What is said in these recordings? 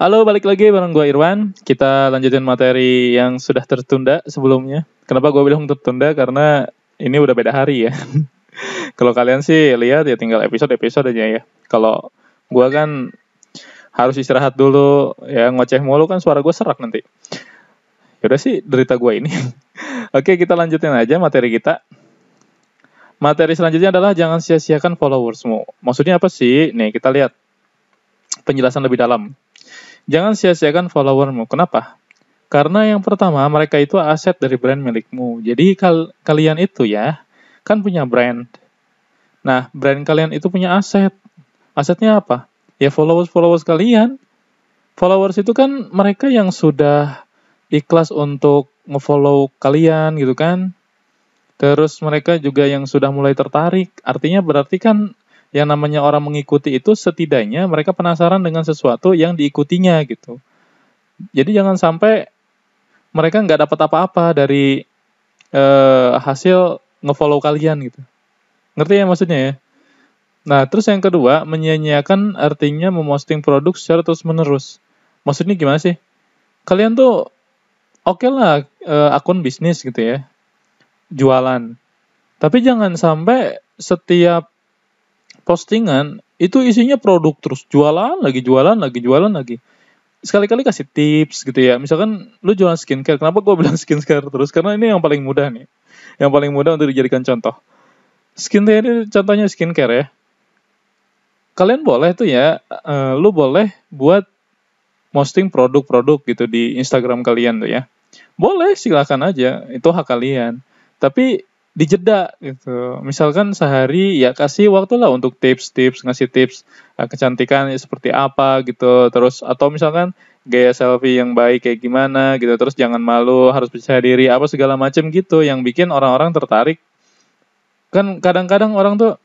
Halo, balik lagi bareng gue Irwan. Kita lanjutin materi yang sudah tertunda sebelumnya. Kenapa gue bilang tertunda? Karena ini udah beda hari ya. Kalau kalian sih lihat ya tinggal episode-episode aja ya. Kalau gue kan harus istirahat dulu ya ngoceh mulu kan suara gue serak nanti. Yaudah sih derita gue ini. Oke kita lanjutin aja materi kita. Materi selanjutnya adalah jangan sia-siakan followersmu. Maksudnya apa sih? Nih kita lihat penjelasan lebih dalam. Jangan sia-siakan followermu. Kenapa? Karena yang pertama, mereka itu aset dari brand milikmu. Jadi kal kalian itu ya, kan punya brand. Nah, brand kalian itu punya aset. Asetnya apa? Ya followers-followers kalian. Followers itu kan mereka yang sudah ikhlas untuk ngefollow kalian gitu kan. Terus mereka juga yang sudah mulai tertarik. Artinya berarti kan yang namanya orang mengikuti itu setidaknya mereka penasaran dengan sesuatu yang diikutinya gitu. Jadi jangan sampai mereka nggak dapat apa-apa dari eh, hasil ngefollow kalian gitu. Ngerti ya maksudnya ya? Nah, terus yang kedua, menyia-nyiakan artinya memosting produk secara terus-menerus. Maksudnya gimana sih? Kalian tuh oke okay lah e, akun bisnis gitu ya. Jualan. Tapi jangan sampai setiap postingan itu isinya produk terus jualan lagi jualan lagi jualan lagi sekali-kali kasih tips gitu ya misalkan lu jualan skincare kenapa gue bilang skincare terus karena ini yang paling mudah nih yang paling mudah untuk dijadikan contoh skincare ini contohnya skincare ya kalian boleh tuh ya uh, lu boleh buat posting produk-produk gitu di Instagram kalian tuh ya boleh silahkan aja itu hak kalian tapi dijeda gitu. Misalkan sehari ya kasih waktu lah untuk tips-tips ngasih tips uh, kecantikan seperti apa gitu. Terus atau misalkan gaya selfie yang baik kayak gimana gitu. Terus jangan malu, harus percaya diri apa segala macam gitu yang bikin orang-orang tertarik. Kan kadang-kadang orang tuh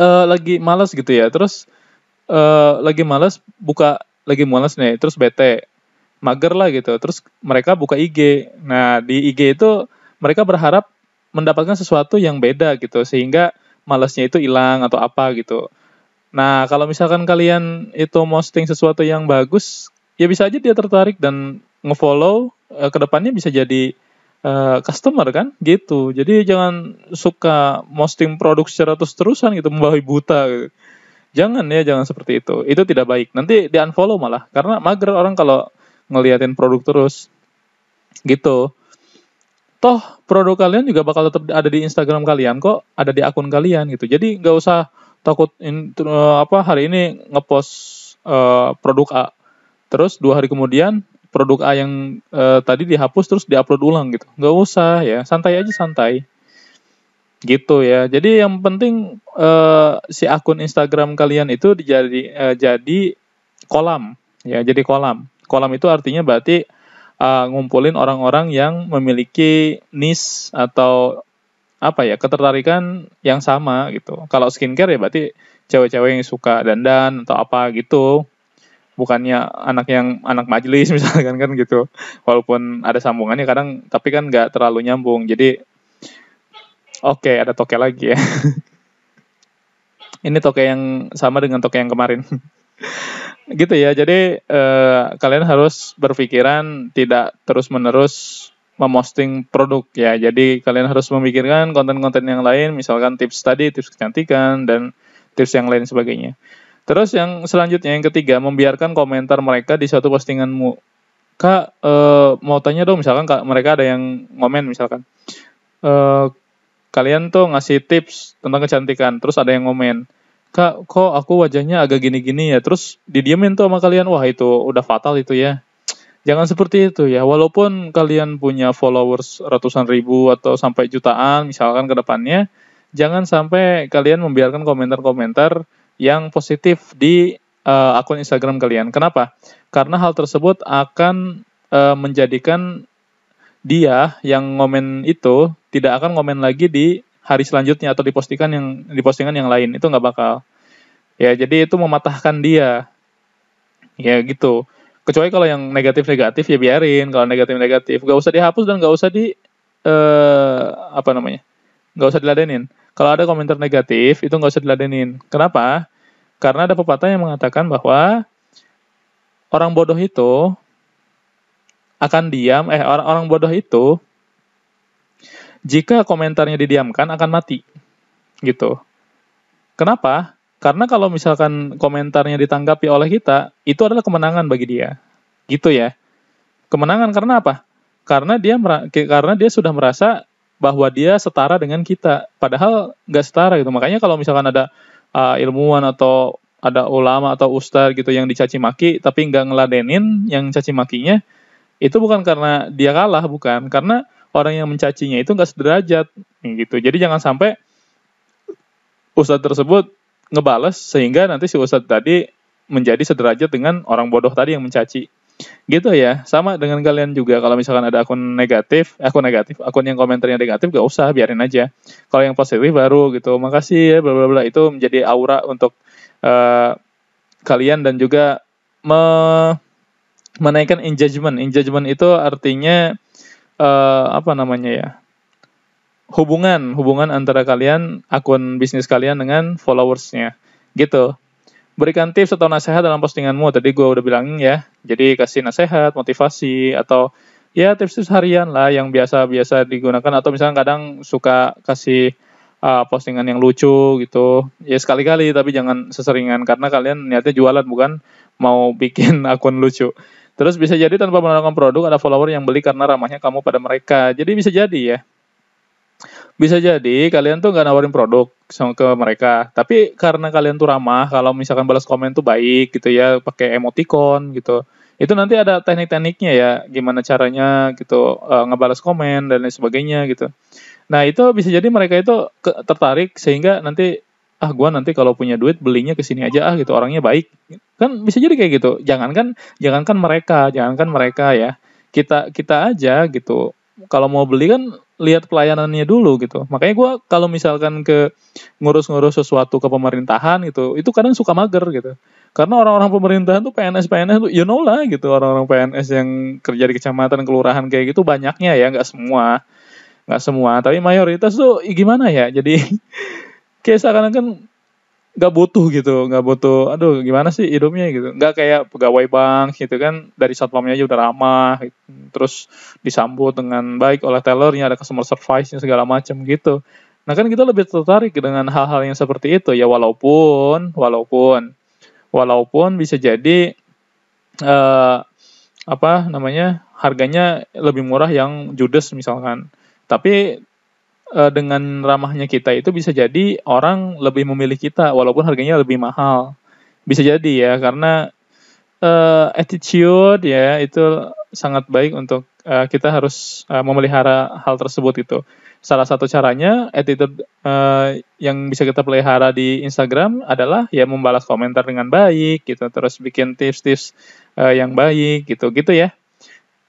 uh, lagi malas gitu ya. Terus uh, lagi malas buka lagi malas nih, terus bete, mager lah gitu. Terus mereka buka IG. Nah, di IG itu mereka berharap mendapatkan sesuatu yang beda gitu sehingga malasnya itu hilang atau apa gitu. Nah, kalau misalkan kalian itu posting sesuatu yang bagus, ya bisa aja dia tertarik dan ngefollow uh, eh, kedepannya bisa jadi eh, customer kan gitu. Jadi jangan suka posting produk secara terus-terusan gitu membawa buta gitu. Jangan ya, jangan seperti itu. Itu tidak baik. Nanti di unfollow malah karena mager orang kalau ngeliatin produk terus gitu toh produk kalian juga bakal tetap ada di Instagram kalian kok, ada di akun kalian gitu. Jadi nggak usah takut in, uh, apa hari ini ngepost uh, produk A, terus dua hari kemudian produk A yang uh, tadi dihapus terus diupload ulang gitu. Nggak usah ya, santai aja santai. Gitu ya. Jadi yang penting uh, si akun Instagram kalian itu dijadi uh, jadi kolam ya, jadi kolam. Kolam itu artinya berarti uh, ngumpulin orang-orang yang memiliki niche atau apa ya ketertarikan yang sama gitu. Kalau skincare ya berarti cewek-cewek yang suka dandan atau apa gitu. Bukannya anak yang anak majelis misalkan kan gitu. Walaupun ada sambungannya kadang tapi kan nggak terlalu nyambung. Jadi oke okay, ada toke lagi ya. Ini toke yang sama dengan toke yang kemarin. gitu ya. Jadi eh, kalian harus berpikiran tidak terus-menerus memosting produk ya. Jadi kalian harus memikirkan konten-konten yang lain, misalkan tips tadi, tips kecantikan dan tips yang lain sebagainya. Terus yang selanjutnya yang ketiga, membiarkan komentar mereka di suatu postinganmu. Kak, e, mau tanya dong misalkan kak, mereka ada yang komen misalkan. e, kalian tuh ngasih tips tentang kecantikan, terus ada yang komen Kak, kok aku wajahnya agak gini-gini ya? Terus didiamin tuh sama kalian. Wah, itu udah fatal itu ya. Jangan seperti itu ya. Walaupun kalian punya followers ratusan ribu atau sampai jutaan misalkan ke depannya, jangan sampai kalian membiarkan komentar-komentar yang positif di uh, akun Instagram kalian. Kenapa? Karena hal tersebut akan uh, menjadikan dia yang ngomen itu tidak akan ngomen lagi di hari selanjutnya atau dipostingan yang dipostingan yang lain itu nggak bakal ya jadi itu mematahkan dia ya gitu kecuali kalau yang negatif negatif ya biarin kalau negatif negatif nggak usah dihapus dan nggak usah di eh, apa namanya nggak usah diladenin kalau ada komentar negatif itu nggak usah diladenin kenapa karena ada pepatah yang mengatakan bahwa orang bodoh itu akan diam eh orang orang bodoh itu jika komentarnya didiamkan akan mati. Gitu. Kenapa? Karena kalau misalkan komentarnya ditanggapi oleh kita, itu adalah kemenangan bagi dia. Gitu ya. Kemenangan karena apa? Karena dia karena dia sudah merasa bahwa dia setara dengan kita, padahal nggak setara gitu. Makanya kalau misalkan ada uh, ilmuwan atau ada ulama atau ustaz gitu yang dicaci maki, tapi nggak ngeladenin yang caci makinya, itu bukan karena dia kalah, bukan karena orang yang mencacinya itu nggak sederajat gitu. Jadi jangan sampai ustadz tersebut ngebales sehingga nanti si ustadz tadi menjadi sederajat dengan orang bodoh tadi yang mencaci. Gitu ya, sama dengan kalian juga kalau misalkan ada akun negatif, akun negatif, akun yang komentarnya negatif gak usah, biarin aja. Kalau yang positif baru gitu, makasih ya, bla bla bla itu menjadi aura untuk uh, kalian dan juga me menaikkan engagement. Engagement itu artinya uh, apa namanya ya hubungan hubungan antara kalian akun bisnis kalian dengan followersnya gitu berikan tips atau nasihat dalam postinganmu tadi gue udah bilang ya jadi kasih nasihat motivasi atau ya tips-tips harian lah yang biasa-biasa digunakan atau misalnya kadang suka kasih uh, postingan yang lucu gitu ya sekali-kali tapi jangan seseringan karena kalian niatnya jualan bukan mau bikin akun lucu Terus bisa jadi tanpa menawarkan produk ada follower yang beli karena ramahnya kamu pada mereka. Jadi bisa jadi ya. Bisa jadi kalian tuh nggak nawarin produk sama ke mereka, tapi karena kalian tuh ramah, kalau misalkan balas komen tuh baik gitu ya, pakai emoticon gitu. Itu nanti ada teknik-tekniknya ya, gimana caranya gitu uh, ngebalas komen dan lain sebagainya gitu. Nah itu bisa jadi mereka itu tertarik sehingga nanti ah gue nanti kalau punya duit belinya ke sini aja ah gitu orangnya baik kan bisa jadi kayak gitu jangankan jangankan mereka jangankan mereka ya kita kita aja gitu kalau mau beli kan lihat pelayanannya dulu gitu. Makanya gue kalau misalkan ke ngurus-ngurus sesuatu ke pemerintahan gitu, itu kadang suka mager gitu. Karena orang-orang pemerintahan tuh PNS PNS tuh you know lah gitu orang-orang PNS yang kerja di kecamatan kelurahan kayak gitu banyaknya ya nggak semua nggak semua tapi mayoritas tuh gimana ya jadi kayak sekarang kan nggak butuh gitu, nggak butuh. Aduh, gimana sih hidupnya gitu? Nggak kayak pegawai bank gitu kan, dari satpamnya aja udah ramah, gitu. terus disambut dengan baik oleh tellernya, ada customer service-nya segala macam gitu. Nah kan kita lebih tertarik dengan hal-hal yang seperti itu ya, walaupun, walaupun, walaupun bisa jadi uh, apa namanya harganya lebih murah yang judes misalkan. Tapi uh, dengan ramahnya kita itu bisa jadi orang lebih memilih kita walaupun harganya lebih mahal. Bisa jadi ya karena uh, attitude ya itu sangat baik untuk uh, kita harus uh, memelihara hal tersebut itu. Salah satu caranya attitude uh, yang bisa kita pelihara di Instagram adalah ya membalas komentar dengan baik gitu, terus bikin tips-tips uh, yang baik gitu-gitu ya.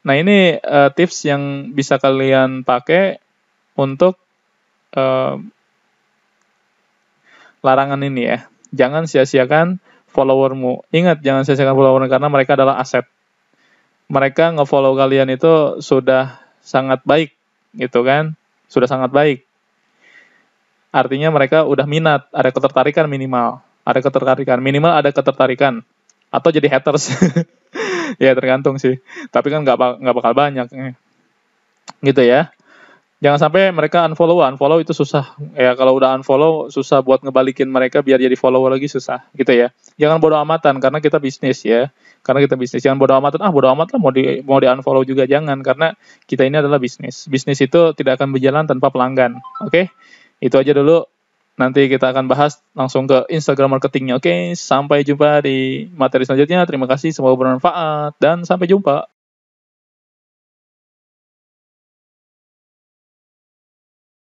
Nah, ini uh, tips yang bisa kalian pakai untuk uh, larangan ini ya. Jangan sia-siakan followermu. Ingat jangan sia-siakan follower karena mereka adalah aset. Mereka ngefollow kalian itu sudah sangat baik gitu kan. Sudah sangat baik. Artinya mereka udah minat, ada ketertarikan minimal. Ada ketertarikan, minimal ada ketertarikan. Atau jadi haters. ya tergantung sih. Tapi kan nggak nggak bakal banyak. Gitu ya jangan sampai mereka unfollow unfollow itu susah ya kalau udah unfollow susah buat ngebalikin mereka biar jadi follower lagi susah gitu ya jangan bodoh amatan karena kita bisnis ya karena kita bisnis jangan bodoh amatan ah bodoh amat lah mau di mau di unfollow juga jangan karena kita ini adalah bisnis bisnis itu tidak akan berjalan tanpa pelanggan oke okay? itu aja dulu nanti kita akan bahas langsung ke Instagram marketingnya oke okay? sampai jumpa di materi selanjutnya terima kasih semoga bermanfaat dan sampai jumpa